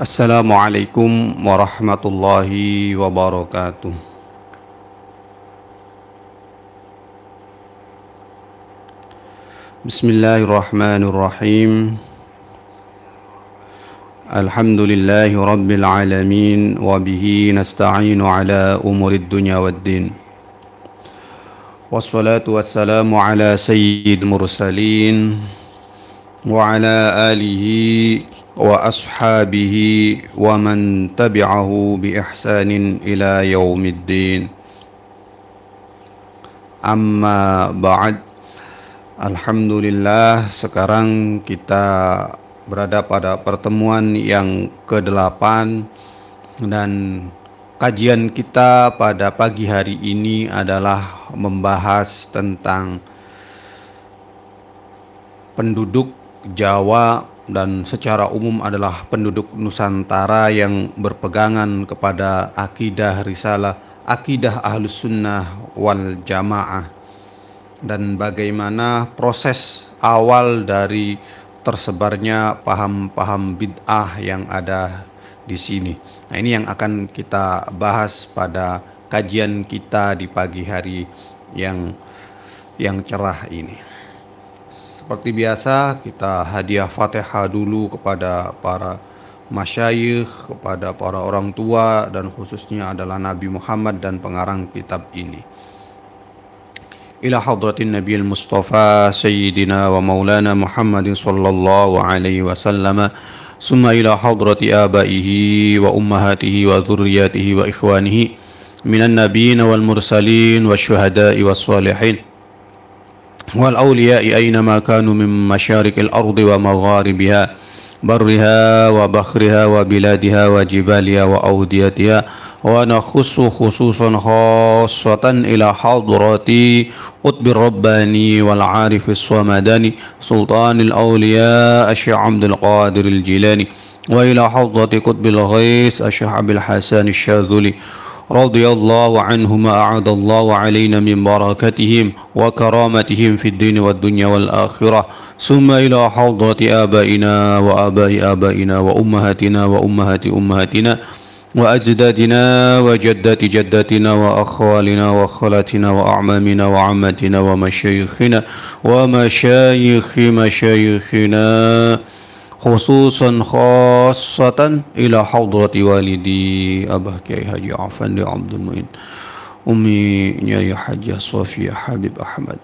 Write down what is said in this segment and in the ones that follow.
Assalamualaikum warahmatullahi wabarakatuh Bismillahirrahmanirrahim Alhamdulillahi rabbil alamin Wa bihi nasta'inu ala umurid dunya wad din والصلاة ala على سيد wa ala آله وأصحابه ومن تبعه بإحسان إلى يوم الدين Amma ba'd Alhamdulillah sekarang kita berada pada pertemuan yang ke-8 dan kajian kita pada pagi hari ini adalah membahas tentang penduduk Jawa dan secara umum adalah penduduk Nusantara yang berpegangan kepada akidah risalah, akidah ahlus sunnah wal jamaah dan bagaimana proses awal dari tersebarnya paham-paham bid'ah yang ada di sini. Nah, ini yang akan kita bahas pada kajian kita di pagi hari yang yang cerah ini. Seperti biasa kita hadiah Fatihah dulu kepada para masyayikh, kepada para orang tua dan khususnya adalah Nabi Muhammad dan pengarang kitab ini. إلى حضرة النبي المصطفى سيدنا ومولانا محمد صلى الله عليه وسلم ثم إلى حضرة آبائه وأمهاته وذرياته وإخوانه من النبيين والمرسلين والشهداء والصالحين والأولياء أينما كانوا من مشارق الأرض ومغاربها برها وبخرها وبلادها وجبالها وأوديتها ونخص خصوصا خاصة إلى حضرة قطب الرباني والعارف الصمداني سلطان الأولياء الشيخ عبد القادر الجيلاني وإلى حضرة قطب الغيث الشيخ عبد الحسن الشاذلي رضي الله عنهم أعد الله علينا من بركتهم وكرامتهم في الدين والدنيا والآخرة ثم إلى حوضة آبائنا وآباء آبائنا وأمهاتنا وأمهات أمهاتنا وأجدادنا وجدات جداتنا وأخوالنا وخالاتنا وأعمامنا وعماتنا ومشايخنا ومشايخ مشايخنا khususan khasatan ila hadrati walidi Abah Kiai Haji Afandi Abdul Muin Umi Nyai Haji Sofia Habib Ahmad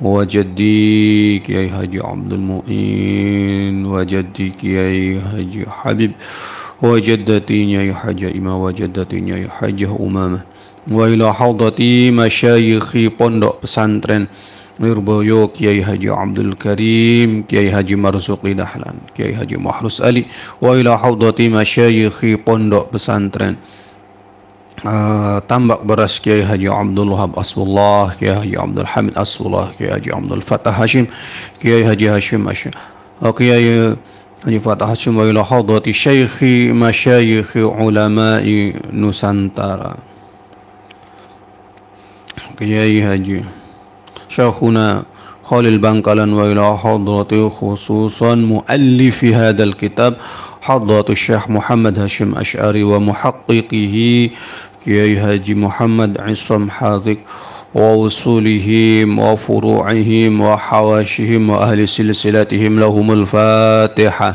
وجدي كي هاجي عبد المؤين وجدي كي هاجي حبيب وجدتي يا حاجة إما وجدتي يا حاجة أمامة وإلى حوضتي مشايخي بندق بسانترين Nirboyo Kiai Haji Abdul Karim Kiai Haji Marzuki Dahlan Kiai Haji Mahrus Ali wa ila haudati masyayikhi pondok pesantren Uh, tambak beras Kiai Haji Abdul Wahab Aswullah, Kiai Haji Abdul Hamid Aswullah, Kiai Haji Abdul Fatah Hashim, Kiai Haji Hashim Hashim, oh, Kiai Haji Fatah Hashim wa ila haudati syaikhi masyayikhi ulama'i Nusantara. Kiai Haji شيخنا خالد بنقلن وإلى حضرته خصوصا مؤلف هذا الكتاب حضرة الشيخ محمد هاشم أشعري ومحققه كي هاجي محمد عصام حاذق ووصولهم وفروعهم وحواشهم وأهل سلسلتهم لهم الفاتحة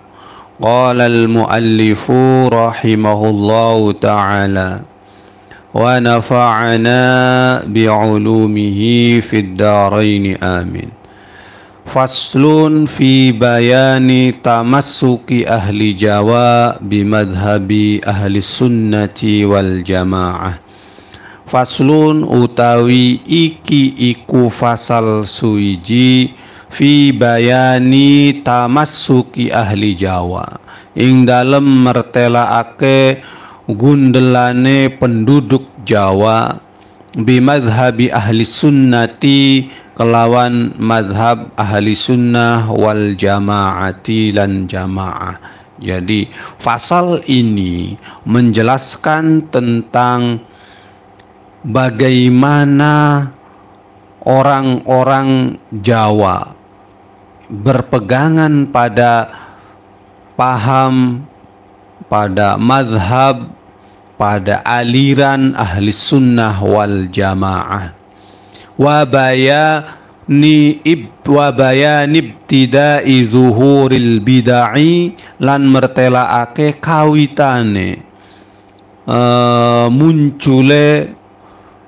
قال المؤلف رحمه الله تعالى ونفعنا بعلومه في الدارين آمين فصل في بيان تمسك أهل جوا بمذهب أهل السنة والجماعة فصل utawi iki iku fasal suiji fi bayani tamasuki ahli Jawa ing dalem mertelaake gundelane penduduk Jawa bimadhabi ahli sunnati kelawan madhab ahli sunnah wal jamaati lan jamaah jadi pasal ini menjelaskan tentang bagaimana orang-orang Jawa berpegangan pada paham, pada mazhab, pada aliran ahli sunnah wal jamaah. wabaya ni ib wabaya nibtida zuhuril bidai lan mertelaake kawitane uh, muncule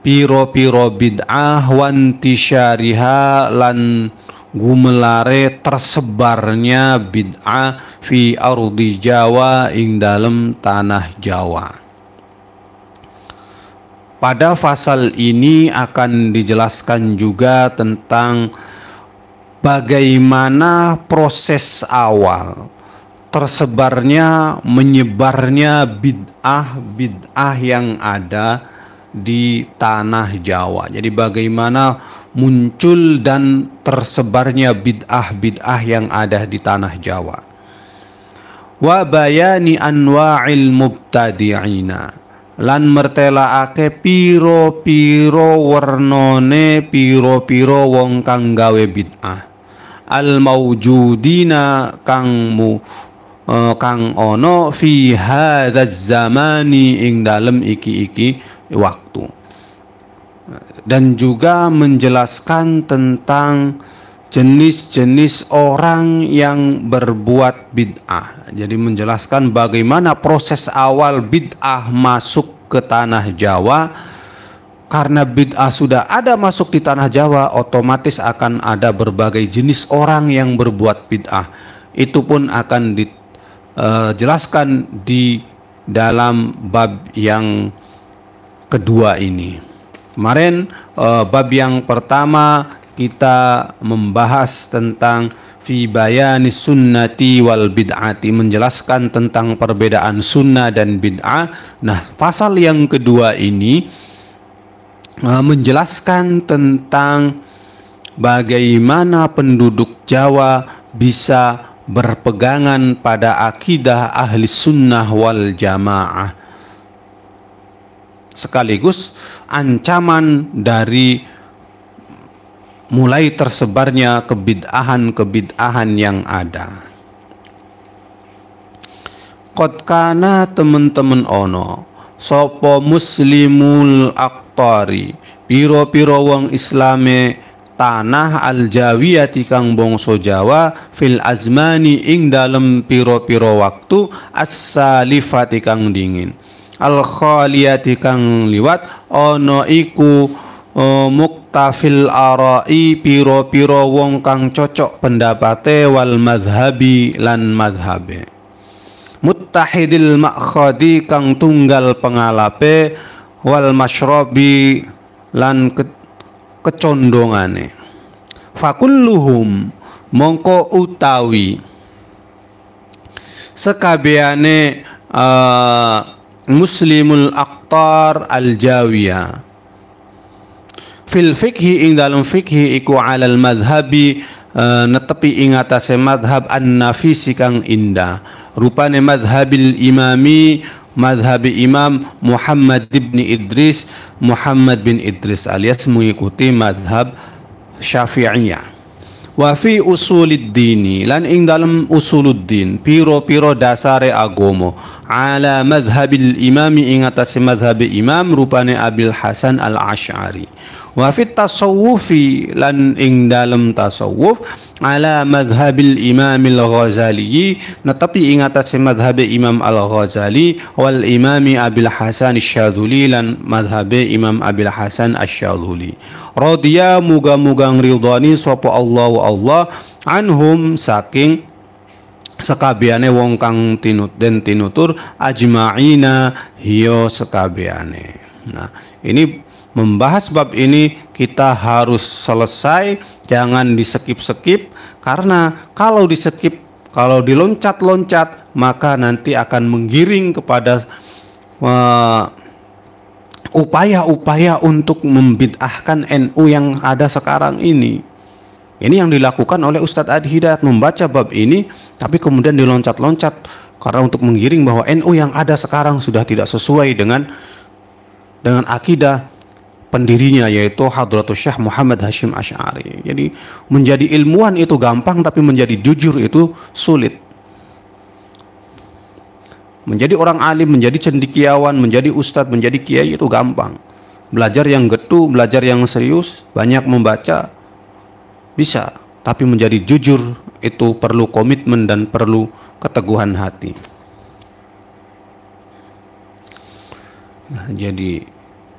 piro-piro bid'ah wantisyariha lan gumelare tersebarnya bid'ah fi ardi Jawa ing dalam tanah Jawa. Pada pasal ini akan dijelaskan juga tentang bagaimana proses awal tersebarnya menyebarnya bid'ah bid'ah yang ada di tanah Jawa. Jadi bagaimana muncul dan tersebarnya bid'ah-bid'ah yang ada di tanah Jawa. Wa bayani anwa'il mubtadi'ina lan ake piro-piro warnone piro-piro wong kang gawe bid'ah al maujudina kang mu uh, kang ono fi hadzal zamani ing dalem iki-iki waktu dan juga menjelaskan tentang jenis-jenis orang yang berbuat bid'ah. Jadi menjelaskan bagaimana proses awal bid'ah masuk ke tanah Jawa. Karena bid'ah sudah ada masuk di tanah Jawa, otomatis akan ada berbagai jenis orang yang berbuat bid'ah. Itu pun akan dijelaskan eh, di dalam bab yang kedua ini. Kemarin uh, bab yang pertama kita membahas tentang fi bayani sunnati wal bid'ati menjelaskan tentang perbedaan sunnah dan bid'ah. Nah, pasal yang kedua ini uh, menjelaskan tentang bagaimana penduduk Jawa bisa berpegangan pada akidah ahli sunnah wal jamaah sekaligus ancaman dari mulai tersebarnya kebid'ahan-kebid'ahan yang ada. Kotkana teman-teman ono sopo muslimul aktori piro-piro wong islame tanah aljawiyati kang bangsa Jawa fil azmani ing dalem piro-piro waktu as-salifati kang dingin al khaliyati kang liwat ana iku uh, muktafil arai piro-piro wong kang cocok pendapate wal mazhabi lan mazhabe muttahidil makhadi kang tunggal pengalape wal masyrabi lan ke kecondongane fakulluhum mongko utawi sekabiane uh, e, مسلم الأقطار الجاوية في الفقه إن دالم فقه إكو على المذهب آه، نتبي إن أتاس مذهب النافيس كان إندا رupan مذهب الإمامي مذهب إمام محمد بن إدريس محمد بن إدريس alias mengikuti مذهب شافعية wa fi usuluddini lan ing dalam usuluddin piro-piro dasare agomo ala madhabil imami ing atas madhabi imam rupane Abil Hasan al-Ash'ari wa fit tasawufi lan ing dalam tasawuf ala madhabil imam al-ghazali tapi ing atas madhab imam al-ghazali wal imami abil hasan syadzuli lan madhab imam abil hasan asy-syadzuli radhiya muga-muga ngridani sapa Allah Allah anhum saking sekabiane wong kang tinut den tinutur ajmaina hiyo sekabiane nah ini membahas bab ini kita harus selesai, jangan di skip skip karena kalau di skip kalau diloncat-loncat maka nanti akan menggiring kepada uh, upaya-upaya untuk membid'ahkan NU yang ada sekarang ini. Ini yang dilakukan oleh Ustadz Adi Hidayat membaca bab ini, tapi kemudian diloncat-loncat karena untuk menggiring bahwa NU yang ada sekarang sudah tidak sesuai dengan dengan akidah pendirinya yaitu Hadratus Syekh Muhammad Hashim Ash'ari. Jadi menjadi ilmuwan itu gampang tapi menjadi jujur itu sulit. Menjadi orang alim, menjadi cendikiawan, menjadi ustadz, menjadi kiai itu gampang. Belajar yang getu, belajar yang serius, banyak membaca, bisa. Tapi menjadi jujur itu perlu komitmen dan perlu keteguhan hati. Nah, jadi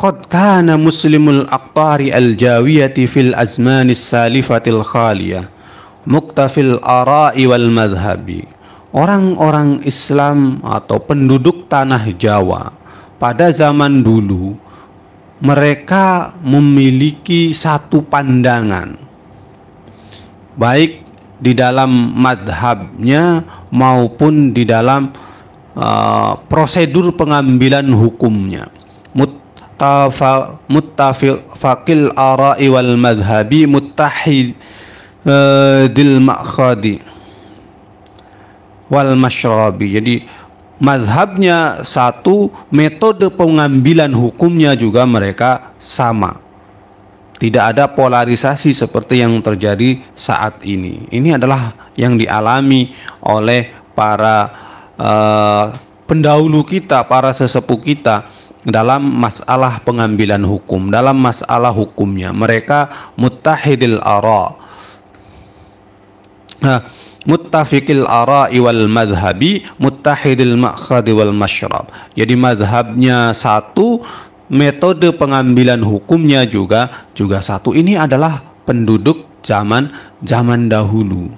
Qad kana muslimul aqtari al-jawiyati fil azmanis salifatil khaliyah muktafil ara'i wal madhabi orang-orang Islam atau penduduk tanah Jawa pada zaman dulu mereka memiliki satu pandangan baik di dalam madhabnya maupun di dalam uh, prosedur pengambilan hukumnya muttafaqil ara'i wal madhhabi muttahid eh, makhadi wal masyrabi jadi mazhabnya satu metode pengambilan hukumnya juga mereka sama tidak ada polarisasi seperti yang terjadi saat ini ini adalah yang dialami oleh para uh, pendahulu kita para sesepuh kita dalam masalah pengambilan hukum, dalam masalah hukumnya. Mereka mutahidil ara. muttafiqil ara'i wal madhabi muttahidil ma'khadi wal masyrab jadi madhabnya satu metode pengambilan hukumnya juga juga satu ini adalah penduduk zaman zaman dahulu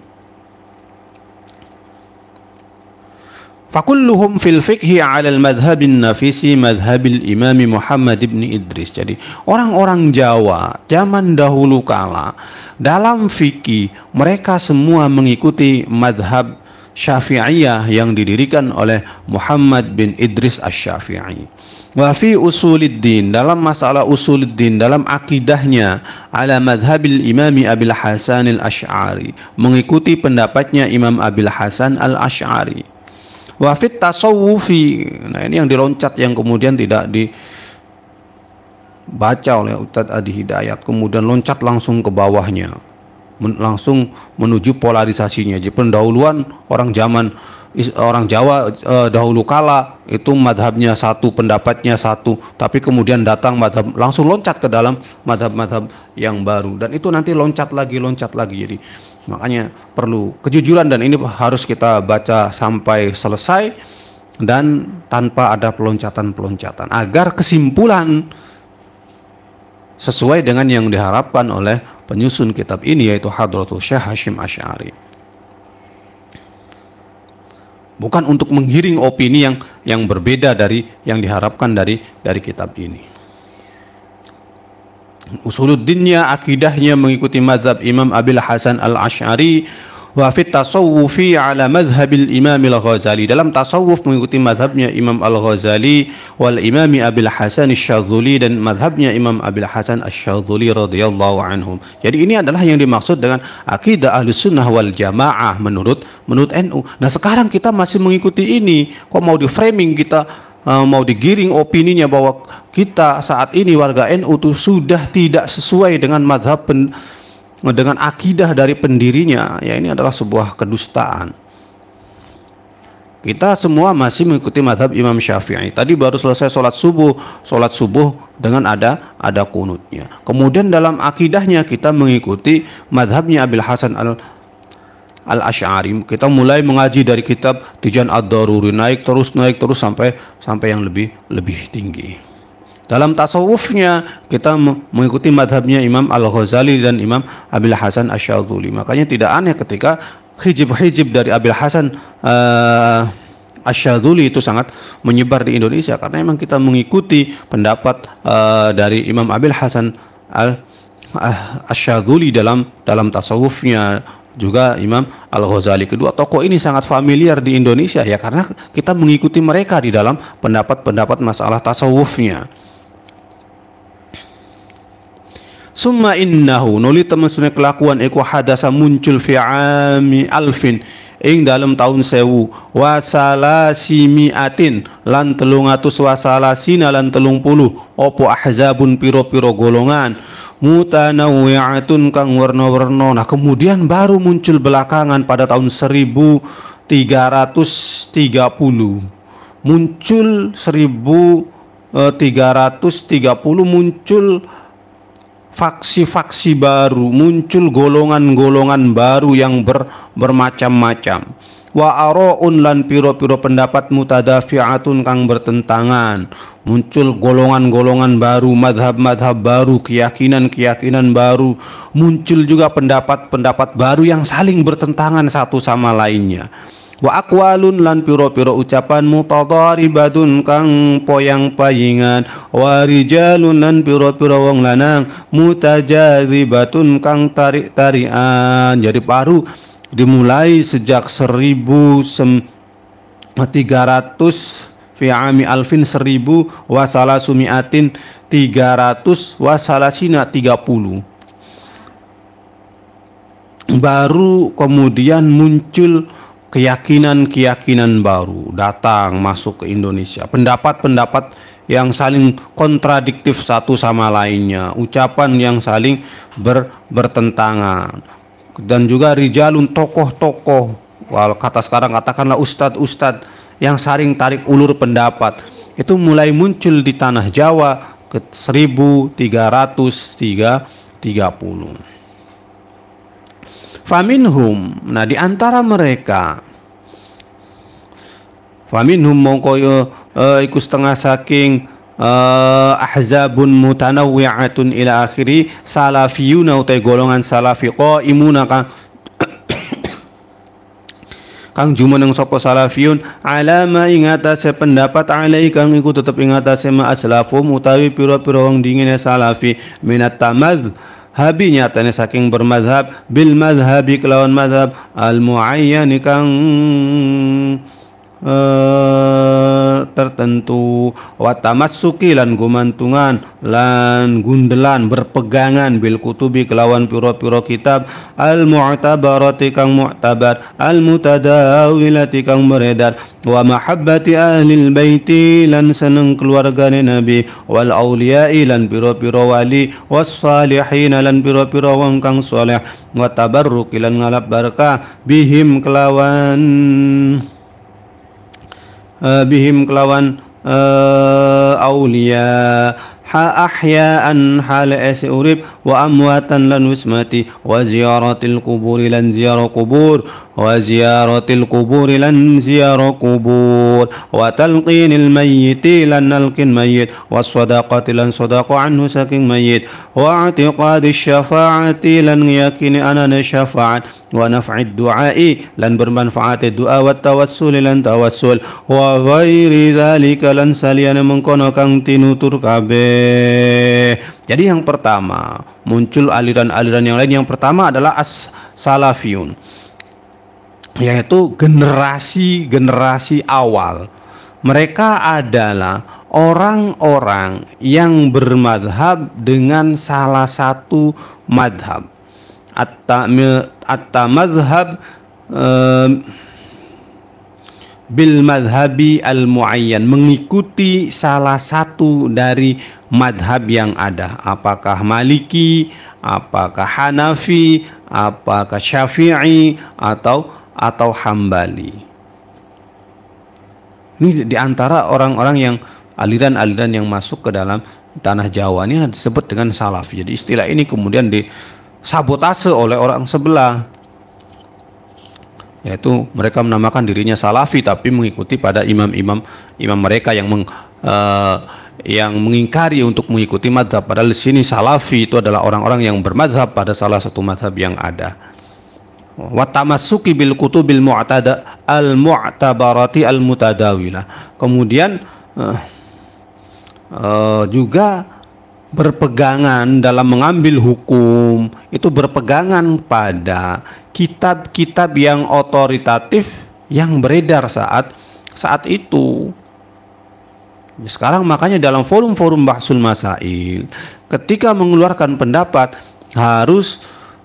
Fakulluhum fil fikhi alal madhabin nafisi madhabil imami Muhammad ibn Idris. Jadi orang-orang Jawa zaman dahulu kala dalam fikih mereka semua mengikuti madhab syafi'iyah yang didirikan oleh Muhammad bin Idris as syafii Wa fi usuliddin dalam masalah usuliddin dalam akidahnya ala madhabil imami Abil Hasan al-Ash'ari mengikuti pendapatnya Imam Abil Hasan al-Ash'ari wafit tasawufi nah ini yang diloncat yang kemudian tidak di baca oleh Ustadz Adi Hidayat kemudian loncat langsung ke bawahnya men langsung menuju polarisasinya jadi pendahuluan orang zaman orang Jawa eh, dahulu kala itu madhabnya satu pendapatnya satu tapi kemudian datang madhab langsung loncat ke dalam madhab-madhab yang baru dan itu nanti loncat lagi loncat lagi jadi Makanya perlu kejujuran dan ini harus kita baca sampai selesai dan tanpa ada peloncatan-peloncatan agar kesimpulan sesuai dengan yang diharapkan oleh penyusun kitab ini yaitu Hadratul Syekh Hashim Asy'ari. Bukan untuk menggiring opini yang yang berbeda dari yang diharapkan dari dari kitab ini usuluddinnya, akidahnya mengikuti mazhab Imam Abil Hasan Al-Ash'ari wa fit tasawufi ala madhabil Imam Al-Ghazali dalam tasawuf mengikuti mazhabnya Imam Al-Ghazali wal Imam Abil Hasan Asy-Syadzuli dan mazhabnya Imam Abil Hasan Asy-Syadzuli radhiyallahu anhum. Jadi ini adalah yang dimaksud dengan akidah Ahlussunnah wal Jamaah menurut menurut NU. Nah, sekarang kita masih mengikuti ini. Kok mau di framing kita Eh, mau digiring opininya bahwa kita saat ini warga NU itu sudah tidak sesuai dengan madhab pen, dengan akidah dari pendirinya ya ini adalah sebuah kedustaan kita semua masih mengikuti madhab Imam Syafi'i tadi baru selesai sholat subuh sholat subuh dengan ada ada kunutnya kemudian dalam akidahnya kita mengikuti madhabnya Abil Hasan al al ashari Kita mulai mengaji dari kitab Tijan Ad-Daruri naik terus naik terus sampai sampai yang lebih lebih tinggi. Dalam tasawufnya kita mengikuti madhabnya Imam Al-Ghazali dan Imam Abil Hasan Asyadzuli. Makanya tidak aneh ketika hijib-hijib dari Abil Hasan uh, eh, Asyadzuli itu sangat menyebar di Indonesia karena memang kita mengikuti pendapat uh, dari Imam Abil Hasan Al eh, Asyadzuli dalam dalam tasawufnya juga Imam Al-Ghazali. Kedua tokoh ini sangat familiar di Indonesia ya karena kita mengikuti mereka di dalam pendapat-pendapat masalah tasawufnya. Summa innahu nuli teman sunnah kelakuan iku hadasa muncul fi ami alfin ing dalam tahun sewu wasala simiatin lan telung atus sina lan telung puluh opo ahzabun piro-piro golongan mutanawwi'atun kang warna-warna nah kemudian baru muncul belakangan pada tahun 1330 muncul 1330 eh, muncul faksi-faksi baru, muncul golongan-golongan baru yang ber, bermacam-macam. Wa aro'un lan piro-piro pendapat mutadafi'atun kang bertentangan. Muncul golongan-golongan baru, madhab-madhab baru, keyakinan-keyakinan baru. Muncul juga pendapat-pendapat baru yang saling bertentangan satu sama lainnya wa akwalun lan piro-piro ucapan badun kang poyang payingan wa rijalun lan piro-piro wong lanang batun kang tarik-tarian jadi paru dimulai sejak 1300 fi ami alfin 1000 wasala sumiatin 300 wasala sina 30 baru kemudian muncul keyakinan-keyakinan baru datang masuk ke Indonesia, pendapat-pendapat yang saling kontradiktif satu sama lainnya, ucapan yang saling ber, bertentangan, dan juga rijalun tokoh-tokoh, wal kata sekarang katakanlah ustadz-ustadz yang saling tarik ulur pendapat, itu mulai muncul di tanah Jawa ke 1330 faminhum nah di antara mereka faminhum mongko uh, iku setengah saking uh, ahzabun mutanawiyatun ila akhiri salafiyuna utai golongan salafi qaimuna kang kang jumeneng sapa salafiyun alama ing atase pendapat alai kang iku tetep ing atase ma aslafum utawi pira-pira wong dingine salafi minat tamad habi nyatane saking bermadhab bil madhabi kelawan madhab al mu'ayyan kang eh, tertentu watamasuki lan gumantungan lan gundelan berpegangan bil kutubi kelawan piro-piro kitab al mu'tabarati kang mu'tabar al mutadawilati kang beredar wa mahabbati ahli baiti lan seneng keluarga nabi wal auliya'i lan piro-piro wali was salihin lan piro-piro wong kang saleh wa tabarruk lan ngalap berkah bihim kelawan آه، بهم كلاوان آه، أولياء ح أحياء حال أس أريب وأمواتا لن وزيارة القبور لن زيارة قبور وزيارة القبور لن زيار قبور وتلقين الميت لن نلقن ميت والصدقة لن صدق عنه سكن ميت واعتقاد الشفاعة لن يكن أنا شفاعة ونفع الدعاء لن bermanfaat doa wa tawassul lan tawassul wa ghairi dzalika lan saliyane mengkono kang tinutur kabeh jadi yang pertama muncul aliran-aliran yang lain yang pertama adalah as salafiyun yaitu generasi-generasi awal. Mereka adalah orang-orang yang bermadhab dengan salah satu madhab. atau madhab bil madhabi al muayyan mengikuti salah satu dari madhab yang ada. Apakah Maliki, apakah Hanafi, apakah Syafi'i atau atau Hambali. Ini diantara orang-orang yang aliran-aliran yang masuk ke dalam tanah Jawa ini disebut dengan salaf. Jadi istilah ini kemudian disabotase oleh orang sebelah. Yaitu mereka menamakan dirinya salafi tapi mengikuti pada imam-imam imam mereka yang meng, uh, yang mengingkari untuk mengikuti madhab. Padahal di sini salafi itu adalah orang-orang yang bermadhab pada salah satu madhab yang ada wa bil kutubil mu'tada al mu'tabarati al mutadawila kemudian uh, uh, juga berpegangan dalam mengambil hukum itu berpegangan pada kitab-kitab yang otoritatif yang beredar saat saat itu ya, sekarang makanya dalam forum-forum bahsul masail ketika mengeluarkan pendapat harus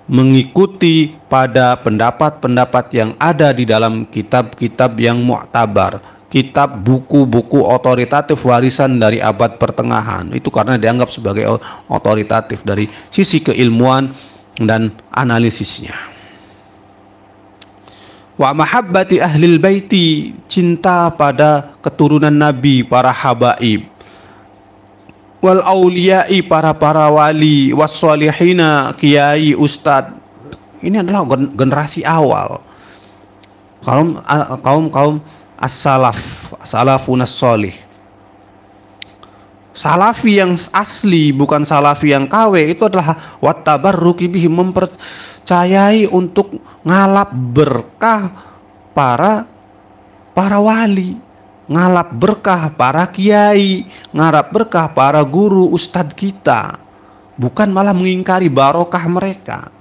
mengikuti pada pendapat-pendapat yang ada di dalam kitab-kitab yang mu'tabar kitab buku-buku otoritatif warisan dari abad pertengahan itu karena dianggap sebagai otoritatif dari sisi keilmuan dan analisisnya wa mahabbati ahlil baiti cinta pada keturunan nabi para habaib wal auliya'i para-para wali wassalihina kiai ustad ini adalah generasi awal kaum kaum kaum as-salaf salafun as-salih salafi yang asli bukan salafi yang KW itu adalah watabarruki bihi mempercayai untuk ngalap berkah para para wali ngalap berkah para kiai, ngarap berkah para guru ustadz kita, bukan malah mengingkari barokah mereka.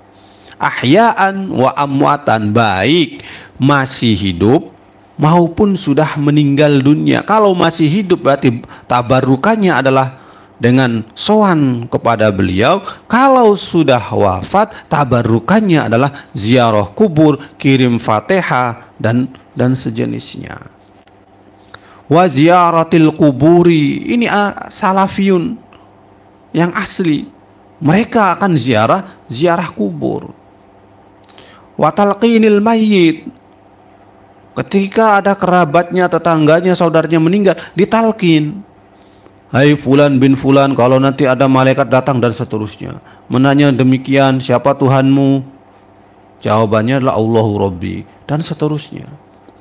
Ahyaan wa amwatan baik masih hidup maupun sudah meninggal dunia. Kalau masih hidup berarti tabarukannya adalah dengan soan kepada beliau kalau sudah wafat tabarukannya adalah ziarah kubur kirim fatihah dan dan sejenisnya wa ziyaratil kuburi ini ah, salafiyun yang asli mereka akan ziarah ziarah kubur wa talqinil mayyit ketika ada kerabatnya tetangganya saudaranya meninggal ditalkin Hai fulan bin fulan kalau nanti ada malaikat datang dan seterusnya menanya demikian siapa Tuhanmu jawabannya adalah Allahu Rabbi dan seterusnya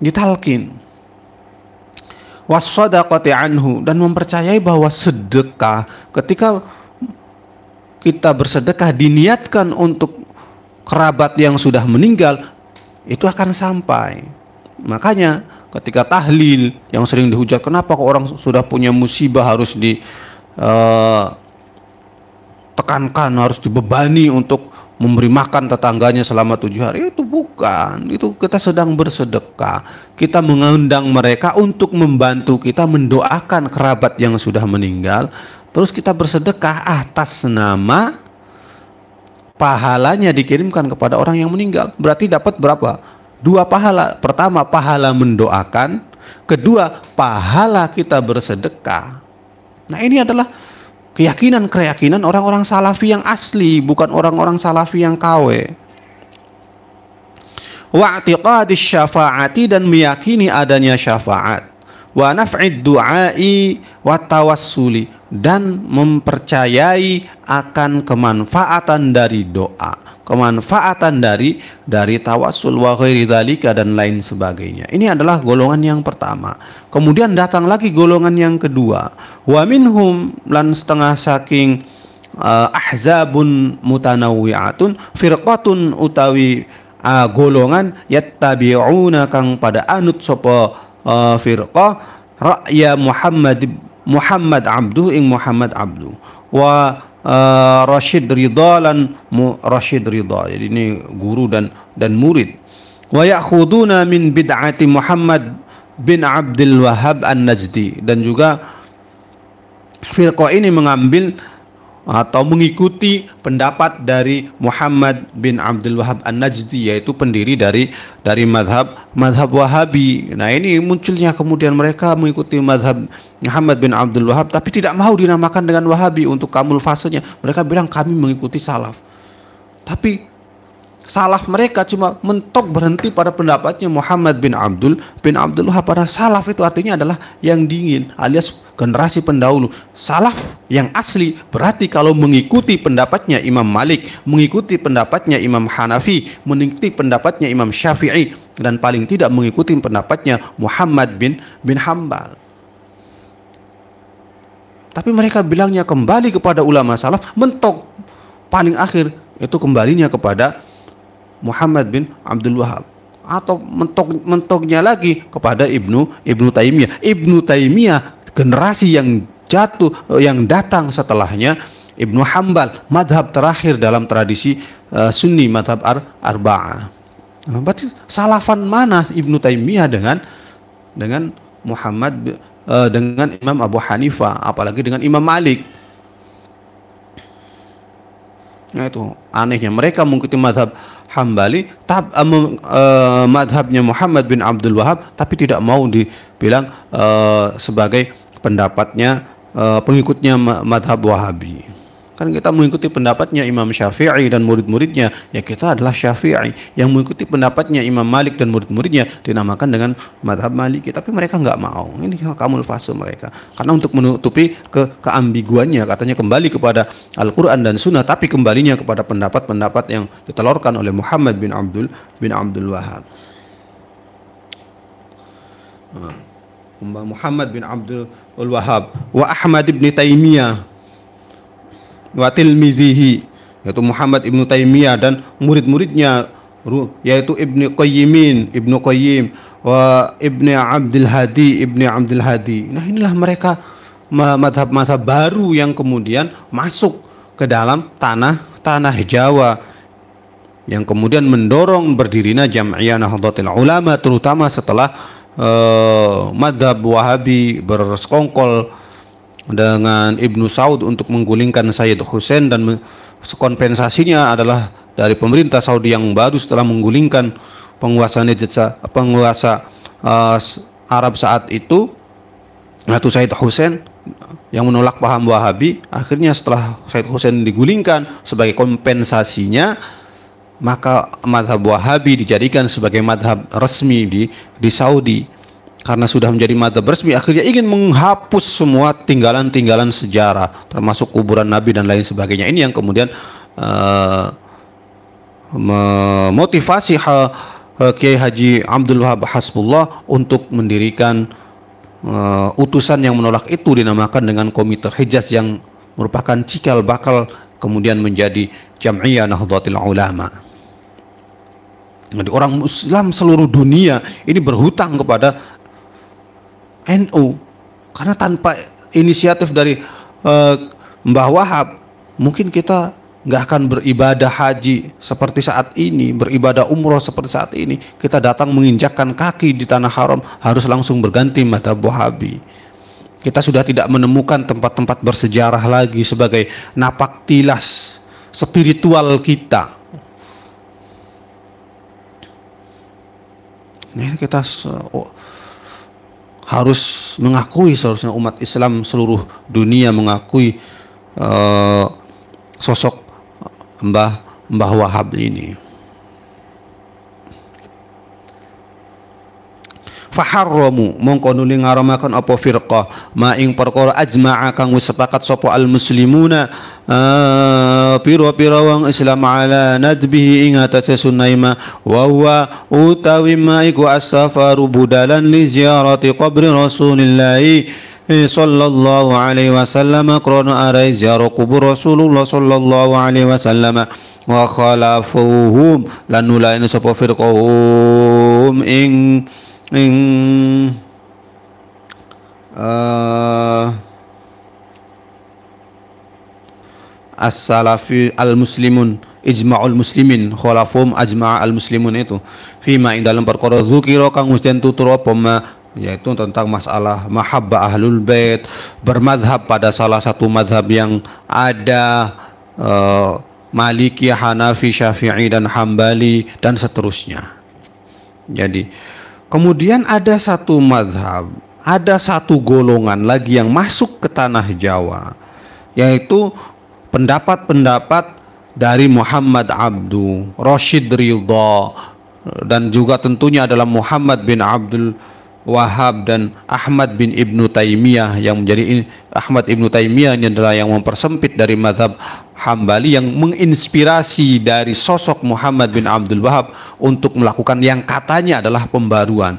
ditalkin wasodakoti anhu dan mempercayai bahwa sedekah ketika kita bersedekah diniatkan untuk kerabat yang sudah meninggal itu akan sampai. Makanya ketika tahlil yang sering dihujat kenapa kok orang sudah punya musibah harus di uh, tekankan harus dibebani untuk memberi makan tetangganya selama tujuh hari itu bukan itu kita sedang bersedekah kita mengundang mereka untuk membantu kita mendoakan kerabat yang sudah meninggal terus kita bersedekah atas nama pahalanya dikirimkan kepada orang yang meninggal berarti dapat berapa dua pahala pertama pahala mendoakan kedua pahala kita bersedekah nah ini adalah keyakinan-keyakinan orang-orang salafi yang asli, bukan orang-orang salafi yang kawe. Wa'tiqadis syafa'ati dan meyakini adanya syafaat wa naf'id du'ai wa tawassuli dan mempercayai akan kemanfaatan dari doa kemanfaatan dari dari tawassul wa ghairi dzalika dan lain sebagainya. Ini adalah golongan yang pertama. Kemudian datang lagi golongan yang kedua. Wa minhum lan setengah saking uh, ahzabun mutanawwi'atun firqatun utawi uh, golongan yattabi'una kang pada anut sapa Eh, firqa firqah ra'ya Muhammad Muhammad Abduh ing Muhammad Abduh wa uh, Rashid Ridha lan Rashid Ridha jadi ini guru dan dan murid wa ya'khuduna min bid'ati Muhammad bin Abdul Wahab An-Najdi dan juga firqah ini mengambil atau mengikuti pendapat dari Muhammad bin Abdul Wahab An-Najdi yaitu pendiri dari dari madhab madhab Wahabi. Nah ini munculnya kemudian mereka mengikuti madhab Muhammad bin Abdul Wahab tapi tidak mau dinamakan dengan Wahabi untuk kamul fasenya. Mereka bilang kami mengikuti salaf. Tapi Salaf mereka cuma mentok berhenti pada pendapatnya Muhammad bin Abdul bin Abdul Wahab. Para salaf itu artinya adalah yang dingin alias generasi pendahulu. Salaf yang asli berarti kalau mengikuti pendapatnya Imam Malik, mengikuti pendapatnya Imam Hanafi, mengikuti pendapatnya Imam Syafi'i dan paling tidak mengikuti pendapatnya Muhammad bin bin Hambal. Tapi mereka bilangnya kembali kepada ulama salaf mentok paling akhir itu kembalinya kepada Muhammad bin Abdul Wahab atau mentok mentoknya lagi kepada Ibnu Ibnu Taimiyah. Ibnu Taimiyah generasi yang jatuh eh, yang datang setelahnya Ibnu Hambal, madhab terakhir dalam tradisi uh, Sunni madhab Ar Arba'ah. Nah, berarti salafan mana Ibnu Taimiyah dengan dengan Muhammad uh, dengan Imam Abu Hanifah, apalagi dengan Imam Malik. Nah itu anehnya mereka mengikuti madhab Hambali tab, um, uh, madhabnya Muhammad bin Abdul Wahab tapi tidak mau dibilang uh, sebagai pendapatnya uh, pengikutnya madhab Wahabi. Kan kita mengikuti pendapatnya Imam Syafi'i dan murid-muridnya. Ya kita adalah Syafi'i yang mengikuti pendapatnya Imam Malik dan murid-muridnya dinamakan dengan madhab Maliki. Tapi mereka nggak mau. Ini kamul fase mereka. Karena untuk menutupi ke keambiguannya katanya kembali kepada Al-Quran dan Sunnah tapi kembalinya kepada pendapat-pendapat yang ditelurkan oleh Muhammad bin Abdul bin Abdul Wahab. Muhammad bin Abdul Wahab wa Ahmad bin Taimiyah watil mizihi yaitu Muhammad Ibnu Taimiyah dan murid-muridnya yaitu Ibnu Qayyimin, Ibnu Qayyim wa Ibnu Abdul Hadi, Ibnu Abdul Hadi. Nah, inilah mereka madhab-madhab baru yang kemudian masuk ke dalam tanah tanah Jawa yang kemudian mendorong berdirinya Jam'iyah Nahdlatul Ulama terutama setelah uh, madhab Wahabi bersekongkol dengan Ibnu Saud untuk menggulingkan Sayyid Hussein dan kompensasinya adalah dari pemerintah Saudi yang baru setelah menggulingkan penguasa Nijitsa, penguasa uh, Arab saat itu Ratu Said Hussein yang menolak paham Wahabi akhirnya setelah Said Hussein digulingkan sebagai kompensasinya maka madhab Wahabi dijadikan sebagai madhab resmi di di Saudi karena sudah menjadi mata resmi akhirnya ingin menghapus semua tinggalan-tinggalan sejarah termasuk kuburan nabi dan lain sebagainya ini yang kemudian uh, memotivasi ha, eh, ha, eh, Kiai Haji Abdul Wahab Hasbullah untuk mendirikan uh, utusan yang menolak itu dinamakan dengan Komite Hijaz yang merupakan cikal bakal kemudian menjadi Jam'iyah Nahdlatul Ulama. Jadi orang Muslim seluruh dunia ini berhutang kepada NU karena tanpa inisiatif dari uh, Mbah Wahab mungkin kita nggak akan beribadah haji seperti saat ini beribadah umroh seperti saat ini kita datang menginjakkan kaki di tanah haram harus langsung berganti mata Wahabi kita sudah tidak menemukan tempat-tempat bersejarah lagi sebagai napak tilas spiritual kita ini kita oh, harus mengakui seharusnya umat Islam seluruh dunia mengakui uh, sosok Mbah Mbah Wahab ini. faharramu mongko nuli ngaramaken apa firqah ma ing perkara ajma'a kang wis sepakat sapa al muslimuna eh, pira-pira wong Islam ala nadbihi ing atase sunaima wa huwa utawi ma iku as budalan li ziyarati qabri rasulillah eh, sallallahu alaihi wasallam krono arai ziarah kubur rasulullah sallallahu alaihi wasallam wa khalafuhum lan nulaini sapa firqahum ing ing uh, eh, as-salafi al-muslimun ijma'ul muslimin khulafum ajma al-muslimun itu fima in dalam perkara dzukira kang usden tutur apa yaitu tentang masalah mahabba ahlul bait bermadhab pada salah satu madhab yang ada uh, eh, Maliki, Hanafi, Syafi'i dan Hambali dan seterusnya. Jadi Kemudian ada satu madhab, ada satu golongan lagi yang masuk ke tanah Jawa, yaitu pendapat-pendapat dari Muhammad Abdu, Rashid Ridha, dan juga tentunya adalah Muhammad bin Abdul Wahab dan Ahmad bin Ibnu Taimiyah yang menjadi Ahmad Ibnu Taimiyah ini adalah yang mempersempit dari madhab. Hambali yang menginspirasi dari sosok Muhammad bin Abdul Wahab untuk melakukan yang katanya adalah pembaruan.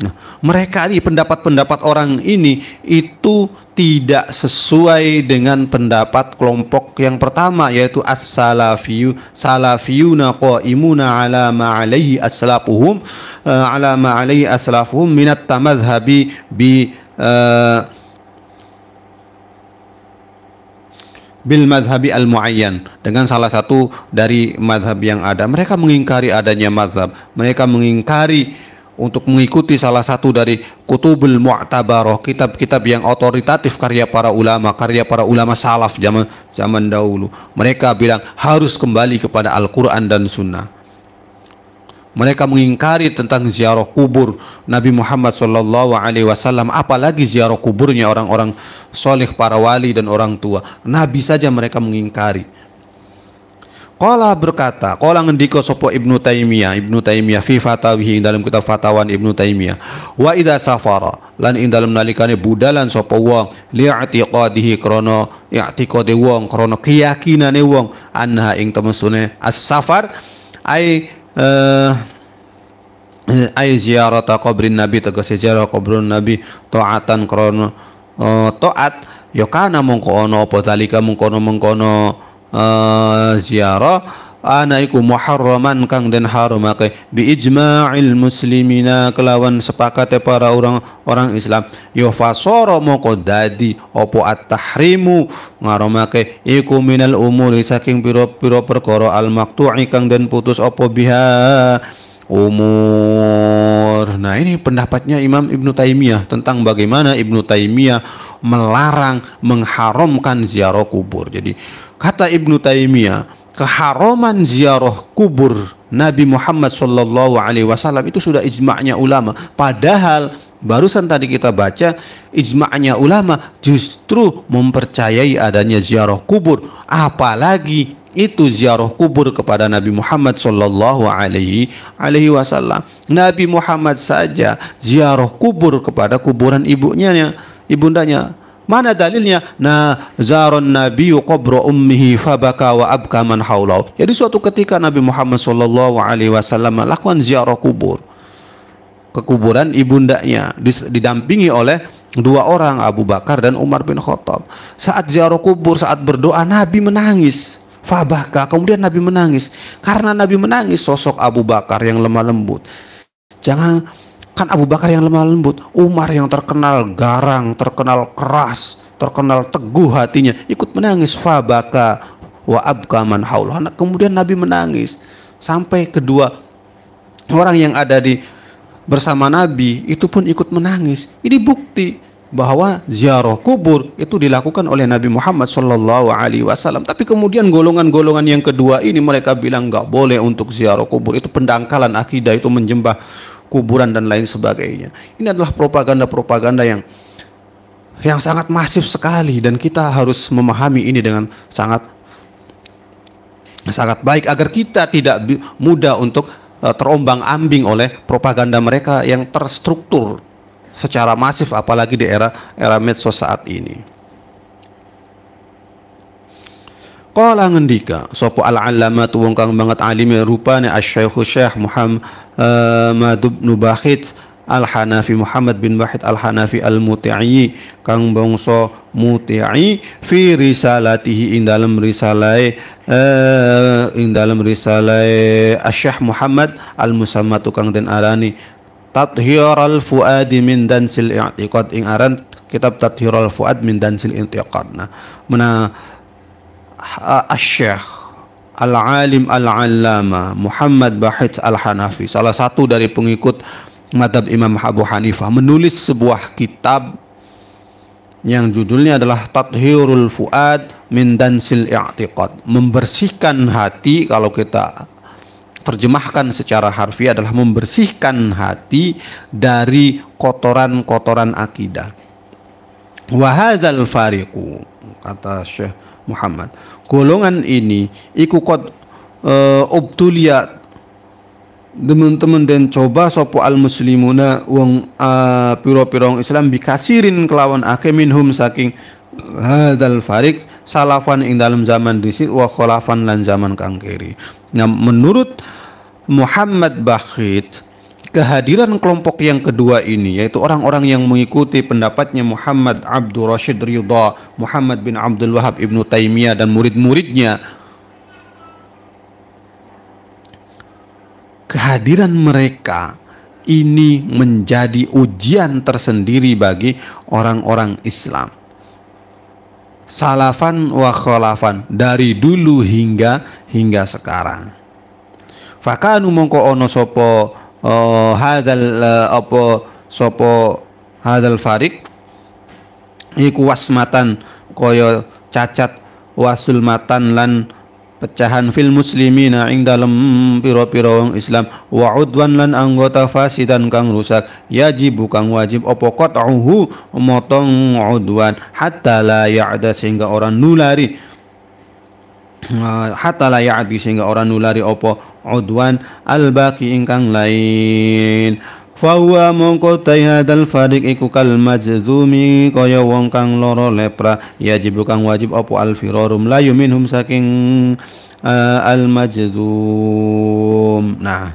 Nah, mereka ini pendapat-pendapat orang ini itu tidak sesuai dengan pendapat kelompok yang pertama yaitu as-salafiyu salafiyuna qaimuna ala ma alaihi aslafuhum eh, ala ma alaihi aslafuhum minat tamadhhabi bi uh, bil madhabi al muayyan dengan salah satu dari madhab yang ada mereka mengingkari adanya madhab mereka mengingkari untuk mengikuti salah satu dari kutubul mu'tabaroh kitab-kitab yang otoritatif karya para ulama karya para ulama salaf zaman zaman dahulu mereka bilang harus kembali kepada Al-Quran dan Sunnah mereka mengingkari tentang ziarah kubur Nabi Muhammad Shallallahu Alaihi Wasallam apalagi ziarah kuburnya orang-orang soleh para wali dan orang tua Nabi saja mereka mengingkari Qala berkata, qala ngendika sopo Ibnu Taimiyah, Ibnu Taimiyah fi fatawihi dalam kitab fatawan Ibnu Taimiyah. Wa ida safara lan ing dalam nalikane budalan sopo wong kodihi krono krana i'tiqade wong krana keyakinane wong anha ing temesune as-safar ai uh, eh, ay ziarata qabrin nabi tegese ziarah qabrun nabi taatan krono, eh, taat yo ya kana mongko ana apa talika mengkono-mengkono eh, ziarah ana iku muharraman kang den haramake bi ijma'il muslimina kelawan sepakate para orang orang Islam yo fasara moko dadi opo at-tahrimu ngaramake iku minal umuri saking pira-pira perkara al-maqtu'i kang den putus opo biha umur. Nah ini pendapatnya Imam Ibnu Taimiyah tentang bagaimana Ibnu Taimiyah melarang mengharamkan ziarah kubur. Jadi kata Ibnu Taimiyah Keharoman ziarah kubur Nabi Muhammad Shallallahu Alaihi Wasallam itu sudah ijma'nya ulama. Padahal barusan tadi kita baca ijma'nya ulama justru mempercayai adanya ziarah kubur, apalagi itu ziarah kubur kepada Nabi Muhammad Shallallahu Alaihi Alaihi Wasallam. Nabi Muhammad saja ziarah kubur kepada kuburan ibunya, ibundanya Mana dalilnya? zaron nabiyyu qabra ummihi fabaka wa abka man haulau. Jadi suatu ketika Nabi Muhammad sallallahu alaihi wasallam melakukan ziarah kubur ke kuburan ibundanya didampingi oleh dua orang Abu Bakar dan Umar bin Khattab. Saat ziarah kubur, saat berdoa Nabi menangis. Fabaka, kemudian Nabi menangis. Karena Nabi menangis sosok Abu Bakar yang lemah lembut. Jangan Kan Abu Bakar yang lemah lembut, Umar yang terkenal garang, terkenal keras, terkenal teguh hatinya, ikut menangis fabaka wa Abkaman, nah, kemudian Nabi menangis sampai kedua orang yang ada di bersama Nabi itu pun ikut menangis. Ini bukti bahwa ziarah kubur itu dilakukan oleh Nabi Muhammad Shallallahu Alaihi Wasallam. Tapi kemudian golongan-golongan yang kedua ini mereka bilang nggak boleh untuk ziarah kubur itu pendangkalan akidah itu menjembah kuburan dan lain sebagainya. Ini adalah propaganda-propaganda yang yang sangat masif sekali dan kita harus memahami ini dengan sangat sangat baik agar kita tidak mudah untuk eh, terombang-ambing oleh propaganda mereka yang terstruktur secara masif apalagi di era era medsos saat ini. Qala ngendika sapa al-alamat wong kang banget alime rupane asy syaikh Syekh Muhammad uh, eh, bin Bahit Al-Hanafi Muhammad bin Bahit Al-Hanafi Al-Muti'i kang bangsa Muti'i fi risalatihi ing dalam risalai uh, ing dalam risalai asy syaikh Muhammad Al-Musamma tukang den arani Tathhiral Fuadi min Dansil I'tiqad ing aran kitab Tathhiral Fuad min Dansil I'tiqad nah mena Syekh Al-Alim Al-Allama Muhammad Bahit Al-Hanafi salah satu dari pengikut madhab Imam Abu Hanifah menulis sebuah kitab yang judulnya adalah Tathirul Fuad min Dansil I'tiqad membersihkan hati kalau kita terjemahkan secara harfi adalah membersihkan hati dari kotoran-kotoran akidah Wahazal fariqu kata Syekh Muhammad golongan ini iku kot uh, obtulia teman-teman dan coba sopo al muslimuna uang uh, eh, piro-pirong Islam bikasirin kelawan ake minhum saking eh, hadal farik salafan ing dalam zaman disit wa kholafan lan zaman kangkiri. Nah menurut Muhammad Bakhit kehadiran kelompok yang kedua ini yaitu orang-orang yang mengikuti pendapatnya Muhammad Abdul Rashid Ridha, Muhammad bin Abdul Wahab Ibnu Taimiyah dan murid-muridnya kehadiran mereka ini menjadi ujian tersendiri bagi orang-orang Islam salafan wa khalafan dari dulu hingga hingga sekarang fakanu mongko ono sopo uh, hadal uh, apa sopo hadal farik iku wasmatan kaya cacat wasul matan lan pecahan fil muslimina ing dalem pira-pira wong Islam wa udwan lan anggota fasidan kang rusak yajib kang wajib apa qat'uhu motong udwan hatta la ya'da sehingga orang nulari Eh, hatta la ya'ti sehingga orang nulari opo udwan al-baqi ingkang lain huwa mongko tayadal fadik iku kal majzumi kaya wong kang loro lepra yajib kang wajib opo al firarum la yuminhum saking uh, eh, al majzum nah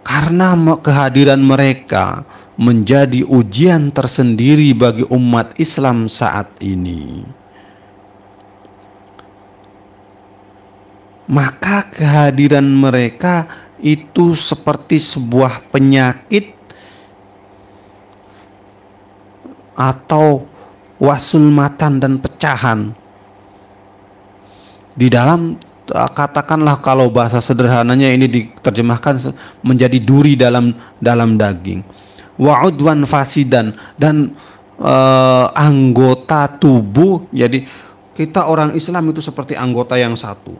karena kehadiran mereka menjadi ujian tersendiri bagi umat Islam saat ini maka kehadiran mereka itu seperti sebuah penyakit atau wasulmatan dan pecahan di dalam eh, katakanlah kalau bahasa sederhananya ini diterjemahkan menjadi duri dalam dalam daging wa'udwan fasidan dan e, anggota tubuh jadi kita orang Islam itu seperti anggota yang satu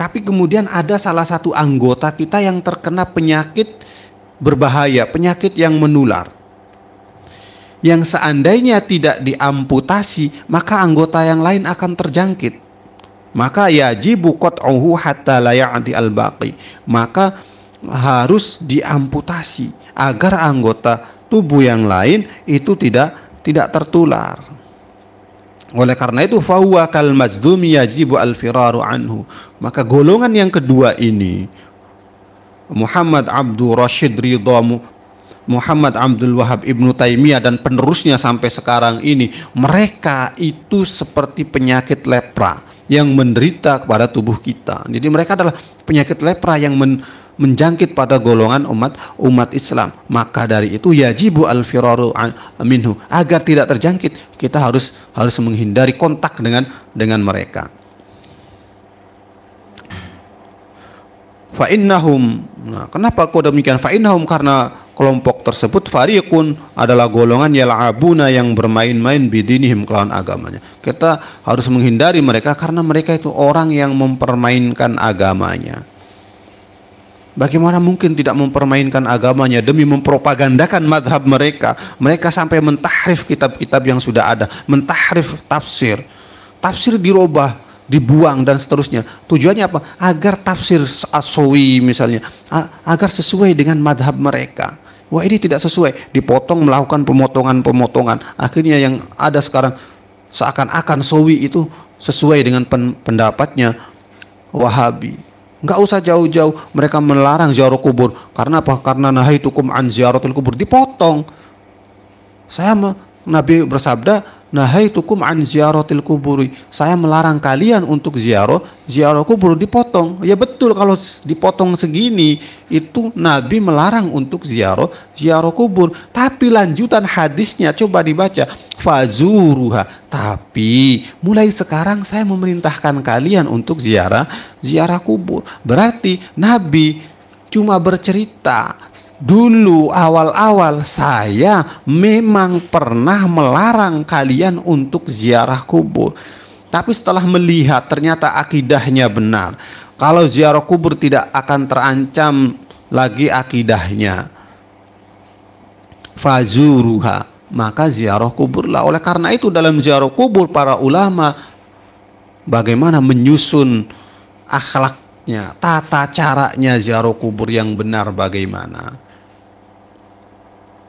tapi kemudian ada salah satu anggota kita yang terkena penyakit berbahaya, penyakit yang menular. Yang seandainya tidak diamputasi, maka anggota yang lain akan terjangkit. Maka yajibu qat'uhu hatta la ya'ti al-baqi. Maka harus diamputasi agar anggota tubuh yang lain itu tidak tidak tertular. Oleh karena itu fahuwa kal mazdumi yajibu al firaru anhu. Maka golongan yang kedua ini Muhammad Abdul Rashid Ridha Muhammad Abdul Wahab Ibnu Taimiyah dan penerusnya sampai sekarang ini mereka itu seperti penyakit lepra yang menderita kepada tubuh kita. Jadi mereka adalah penyakit lepra yang men, menjangkit pada golongan umat umat Islam. Maka dari itu yajibu al firaru minhu agar tidak terjangkit kita harus harus menghindari kontak dengan dengan mereka. Fa'innahum. Nah, kenapa kau demikian? Fa'innahum karena kelompok tersebut fariqun adalah golongan yal'abuna yang bermain-main bidinihim kelawan agamanya. Kita harus menghindari mereka karena mereka itu orang yang mempermainkan agamanya. Bagaimana mungkin tidak mempermainkan agamanya demi mempropagandakan madhab mereka? Mereka sampai mentahrif kitab-kitab yang sudah ada, mentahrif tafsir. Tafsir dirubah, dibuang dan seterusnya. Tujuannya apa? Agar tafsir asowi misalnya, agar sesuai dengan madhab mereka. Wah ini tidak sesuai, dipotong melakukan pemotongan-pemotongan. Akhirnya yang ada sekarang seakan-akan sowi itu sesuai dengan pendapatnya Wahabi Nggak usah jauh-jauh mereka melarang ziarah kubur. Karena apa? Karena tukum an ziaratul kubur dipotong. Saya Nabi bersabda, nahaitukum an ziaratil kuburi. Saya melarang kalian untuk ziarah, ziarah kubur dipotong. Ya betul kalau dipotong segini itu Nabi melarang untuk ziarah, ziarah kubur. Tapi lanjutan hadisnya coba dibaca fazuruha. Tapi mulai sekarang saya memerintahkan kalian untuk ziarah, ziarah kubur. Berarti Nabi cuma bercerita. Dulu awal-awal saya memang pernah melarang kalian untuk ziarah kubur. Tapi setelah melihat ternyata akidahnya benar. Kalau ziarah kubur tidak akan terancam lagi akidahnya. Fazuruha. Maka ziarah kuburlah. Oleh karena itu dalam ziarah kubur para ulama bagaimana menyusun akhlak tempatnya, tata caranya ziarah kubur yang benar bagaimana.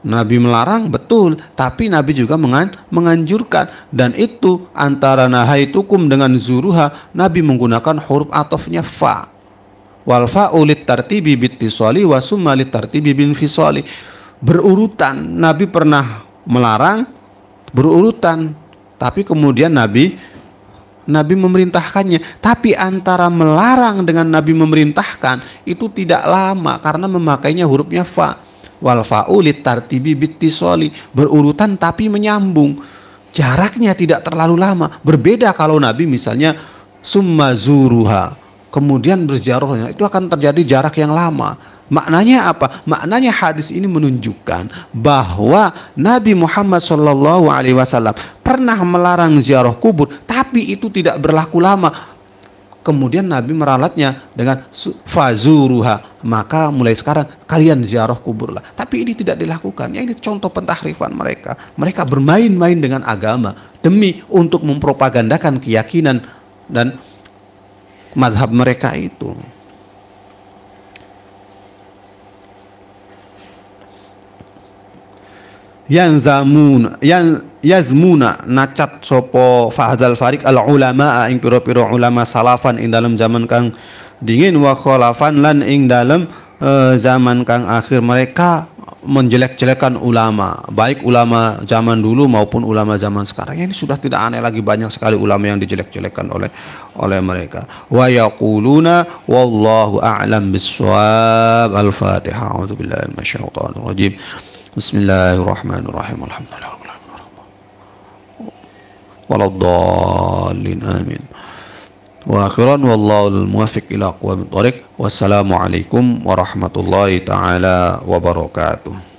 Nabi melarang betul, tapi Nabi juga mengan, menganjurkan dan itu antara nahai nahaitukum dengan zuruha Nabi menggunakan huruf atofnya fa. Wal ulit tartibi bitisoli wa summa tartibi bin fisoli. Berurutan Nabi pernah melarang berurutan, tapi kemudian Nabi Nabi memerintahkannya, tapi antara melarang dengan Nabi memerintahkan itu tidak lama karena memakainya hurufnya fa. Wal faulit tartibi soli berurutan tapi menyambung. Jaraknya tidak terlalu lama. Berbeda kalau Nabi misalnya summa zuruha, kemudian berziarahnya itu akan terjadi jarak yang lama. Maknanya apa? Maknanya hadis ini menunjukkan bahwa Nabi Muhammad Shallallahu Alaihi Wasallam pernah melarang ziarah kubur, tapi itu tidak berlaku lama. Kemudian Nabi meralatnya dengan fazuruha. Maka mulai sekarang kalian ziarah kuburlah. Tapi ini tidak dilakukan. Ya ini contoh pentahrifan mereka. Mereka bermain-main dengan agama demi untuk mempropagandakan keyakinan dan madhab mereka itu. yanzamun yan yazmuna nacat sopo fahadal farik al ulama ing piro-piro ulama salafan ing dalam zaman kang dingin wa kholafan lan ing dalam uh, zaman kang akhir mereka menjelek-jelekan ulama baik ulama zaman dulu maupun ulama zaman sekarang ini sudah tidak aneh lagi banyak sekali ulama yang dijelek-jelekan oleh oleh mereka wa yaquluna wallahu a'lam bissawab al-fatihah billahi minasyaitonir rajim بسم الله الرحمن الرحيم والحمد لله رب العالمين ولا الضالين آمين وآخرا والله الموافق إلى أقوام الطريق والسلام عليكم ورحمة الله تعالى وبركاته